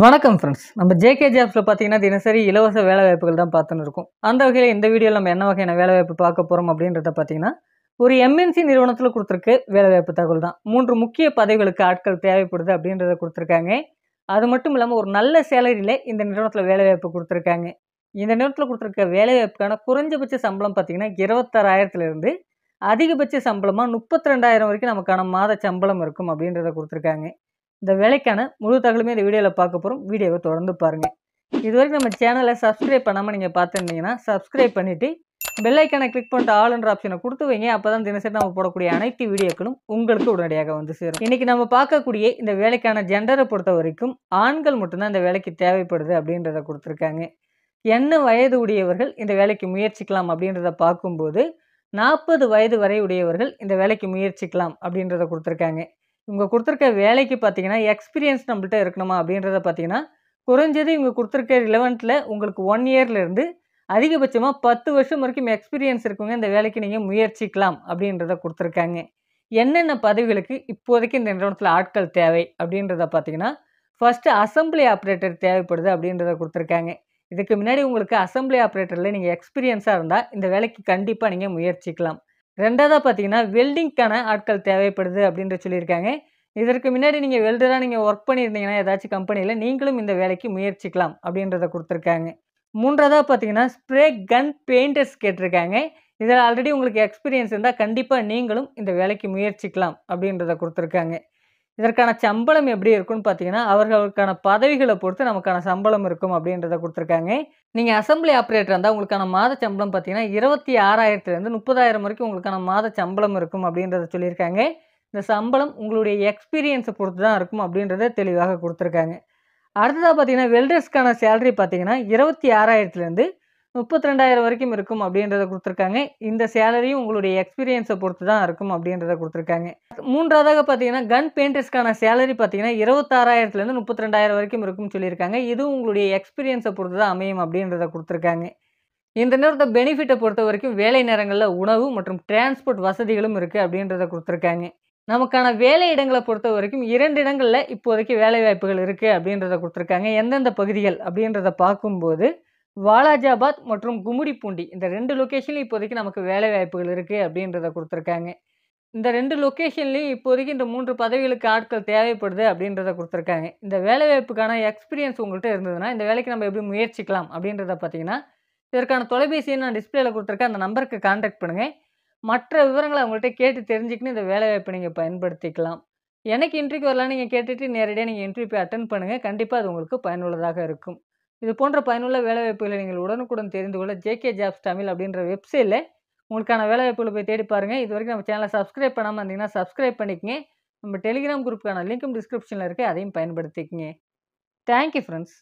வணக்கம் ஃப்ரெண்ட்ஸ் நம்ம ஜேகே ஜாப்ஸில் பார்த்தீங்கன்னா தினசரி இலவச வேலைவாய்ப்புகள் தான் பார்த்துன்னு இருக்கும் அந்த வகையில் இந்த வீடியோவில் நம்ம என்ன வகையான வேலைவாய்ப்பு பார்க்க போகிறோம் அப்படின்றத பார்த்தீங்கன்னா ஒரு எம்என்சி நிறுவனத்தில் கொடுத்துருக்க வேலைவாய்ப்பு தகவல் தான் மூன்று முக்கிய பதவிகளுக்கு ஆட்கள் தேவைப்படுது அப்படின்றத கொடுத்துருக்காங்க அது மட்டும் இல்லாமல் ஒரு நல்ல சேலரியில் இந்த நிறுவனத்தில் வேலைவாய்ப்பு கொடுத்துருக்காங்க இந்த நிறுவனத்தில் கொடுத்துருக்க வேலைவாய்ப்புக்கான குறைஞ்சபட்ச சம்பளம் பார்த்தீங்கன்னா இருபத்தாறாயிரத்துலேருந்து அதிகபட்ச சம்பளமாக முப்பத்தி ரெண்டாயிரம் வரைக்கும் நமக்கான மாத சம்பளம் இருக்கும் அப்படின்றத கொடுத்துருக்காங்க இந்த வேலைக்கான முழு தகவலுமே இந்த வீடியோவில் பார்க்க போகிறோம் வீடியோவை தொடர்ந்து பாருங்கள் இது வரைக்கும் நம்ம சேனலை சப்ஸ்கிரைப் பண்ணாமல் நீங்கள் பார்த்துருந்தீங்கன்னா சப்ஸ்கிரைப் பண்ணிவிட்டு பெல்லைக்கான கிளிக் பண்ணிட்டு ஆளுன்ற ஆப்ஷனை கொடுத்து வைங்க அப்போ தான் தினசரி நம்ம போடக்கூடிய அனைத்து வீடியோக்களும் உங்களுக்கு உடனடியாக வந்து சேரும் இன்றைக்கி நம்ம பார்க்கக்கூடிய இந்த வேலைக்கான ஜெண்டரை பொறுத்த வரைக்கும் ஆண்கள் மட்டும்தான் இந்த வேலைக்கு தேவைப்படுது அப்படின்றத கொடுத்துருக்காங்க என்ன வயது உடையவர்கள் இந்த வேலைக்கு முயற்சிக்கலாம் அப்படின்றத பார்க்கும்போது நாற்பது வயது வரை உடையவர்கள் இந்த வேலைக்கு முயற்சிக்கலாம் அப்படின்றத கொடுத்துருக்காங்க இவங்க கொடுத்துருக்க வேலைக்கு பார்த்தீங்கன்னா எக்ஸ்பீரியன்ஸ் நம்மள்கிட்ட இருக்கணுமா அப்படின்றத பார்த்தீங்கன்னா குறைஞ்சது இவங்க கொடுத்துருக்க ரிலவெண்ட்டில் உங்களுக்கு ஒன் இயர்லேருந்து அதிகபட்சமாக பத்து வருஷம் வரைக்கும் எக்ஸ்பீரியன்ஸ் இருக்கவங்க இந்த வேலைக்கு நீங்கள் முயற்சிக்கலாம் அப்படின்றத கொடுத்துருக்காங்க என்னென்ன பதவிகளுக்கு இப்போதைக்கு இந்த நிறுவனத்தில் ஆட்கள் தேவை அப்படின்றத பார்த்தீங்கன்னா ஃபஸ்ட்டு அசம்பிளி ஆப்ரேட்டர் தேவைப்படுது அப்படின்றத கொடுத்துருக்காங்க இதுக்கு முன்னாடி உங்களுக்கு அசம்பிளி ஆப்ரேட்டரில் நீங்கள் எக்ஸ்பீரியன்ஸாக இருந்தால் இந்த வேலைக்கு கண்டிப்பாக நீங்கள் முயற்சிக்கலாம் ரெண்டாவதாக பார்த்தீங்கன்னா வெல்டிங்க்கான ஆட்கள் தேவைப்படுது அப்படின்ற சொல்லியிருக்காங்க இதற்கு முன்னாடி நீங்கள் வெல்டராக நீங்கள் ஒர்க் பண்ணியிருந்தீங்கன்னா ஏதாச்சும் கம்பெனியில் நீங்களும் இந்த வேலைக்கு முயற்சிக்கலாம் அப்படின்றத கொடுத்துருக்காங்க மூன்றாவதாக பார்த்தீங்கன்னா ஸ்ப்ரே கன் பெயிண்டர்ஸ் கேட்டிருக்காங்க இதில் ஆல்ரெடி உங்களுக்கு எக்ஸ்பீரியன்ஸ் இருந்தால் கண்டிப்பாக நீங்களும் இந்த வேலைக்கு முயற்சிக்கலாம் அப்படின்றத கொடுத்துருக்காங்க இதற்கான சம்பளம் எப்படி இருக்கும்னு பார்த்தீங்கன்னா அவர்களுக்கான பதவிகளை பொறுத்து நமக்கான சம்பளம் இருக்கும் அப்படின்றத கொடுத்துருக்காங்க நீங்கள் அசம்பிளி ஆப்ரேட்டர் இருந்தால் உங்களுக்கான மாத சம்பளம் பார்த்தீங்கன்னா இருபத்தி ஆறாயிரத்துலேருந்து முப்பதாயிரம் வரைக்கும் உங்களுக்கான மாத சம்பளம் இருக்கும் அப்படின்றத சொல்லியிருக்காங்க இந்த சம்பளம் உங்களுடைய எக்ஸ்பீரியன்ஸை பொறுத்து தான் இருக்கும் அப்படின்றத தெளிவாக கொடுத்துருக்காங்க அடுத்ததாக பார்த்தீங்கன்னா வெல்டர்ஸ்க்கான சேலரி பார்த்தீங்கன்னா இருபத்தி ஆறாயிரத்துலேருந்து முப்பத்தி ரெண்டாயிரம் வரைக்கும் இருக்கும் அப்படின்றத கொடுத்துருக்காங்க இந்த சேலரியும் உங்களுடைய எக்ஸ்பீரியன்ஸை பொறுத்து தான் இருக்கும் அப்படின்றத கொடுத்துருக்காங்க மூன்றாவதாக பார்த்தீங்கன்னா கன் பெயிண்டர்ஸ்க்கான சேலரி பார்த்தீங்கன்னா இருபத்தாறாயிரத்துலேருந்து முப்பத்தி ரெண்டாயிரம் வரைக்கும் இருக்கும்னு சொல்லியிருக்காங்க இதுவும் உங்களுடைய எக்ஸ்பீரியன்ஸை பொறுத்து தான் அமையும் அப்படின்றத கொடுத்துருக்காங்க இந்த நேரத்தை பெனிஃபிட்டை பொறுத்த வரைக்கும் வேலை நேரங்களில் உணவு மற்றும் டிரான்ஸ்போர்ட் வசதிகளும் இருக்குது அப்படின்றத கொடுத்துருக்காங்க நமக்கான வேலை இடங்களை பொறுத்த வரைக்கும் இரண்டு இடங்களில் இப்போதைக்கு வேலை வாய்ப்புகள் இருக்குது அப்படின்றத கொடுத்துருக்காங்க எந்தெந்த பகுதிகள் அப்படின்றத பார்க்கும்போது வாலாஜாபாத் மற்றும் கும்முடிப்பூண்டி இந்த ரெண்டு லொக்கேஷன்லையும் இப்போதைக்கு நமக்கு வேலை வாய்ப்புகள் இருக்குது அப்படின்றத கொடுத்துருக்காங்க இந்த ரெண்டு லொக்கேஷன்லேயும் இப்போதைக்கு இந்த மூன்று பதவிகளுக்கு ஆட்கள் தேவைப்படுது அப்படின்றத கொடுத்துருக்காங்க இந்த வேலைவாய்ப்புக்கான எக்ஸ்பீரியன்ஸ் உங்கள்கிட்ட இருந்ததுன்னா இந்த வேலைக்கு நம்ம எப்படி முயற்சிக்கலாம் அப்படின்றத பார்த்தீங்கன்னா இதற்கான தொலைபேசியை நான் டிஸ்பிளேயில் கொடுத்துருக்கேன் அந்த நம்பருக்கு காண்டாக்ட் பண்ணுங்கள் மற்ற விவரங்களை அவங்கள்ட்ட கேட்டு தெரிஞ்சுக்கின்னு இந்த வேலைவாய்ப்பை நீங்கள் பயன்படுத்திக்கலாம் எனக்கு இன்டர்வியூ வரலாம் நீங்கள் கேட்டுட்டு நேரடியாக நீங்கள் இன்டர்வியூ அட்டன் பண்ணுங்கள் கண்டிப்பாக அது உங்களுக்கு பயனுள்ளதாக இருக்கும் இது போன்ற பயனுள்ள வேலைவாய்ப்புகளை நீங்கள் உடனுக்குடன் தெரிந்து கொள்ள ஜேகே ஜாப்ஸ் தமிழ் அப்படின்ற வெப்சைட்டில் உங்களுக்கான வேலைவாய்ப்புகளை போய் தேடி பாருங்கள் இது வரைக்கும் நம்ம சேனலை சப்ஸ்கிரைப் பண்ணாமல் இருந்தீங்கன்னா சப்ஸ்கிரைப் பண்ணிக்கங்க நம்ம டெலிகிராம் குரூப்புக்கான லிங்க்கும் டிஸ்கிரிப்ஷனில் இருக்குது அதையும் பயன்படுத்திக்கங்க தேங்க்யூ ஃப்ரெண்ட்ஸ்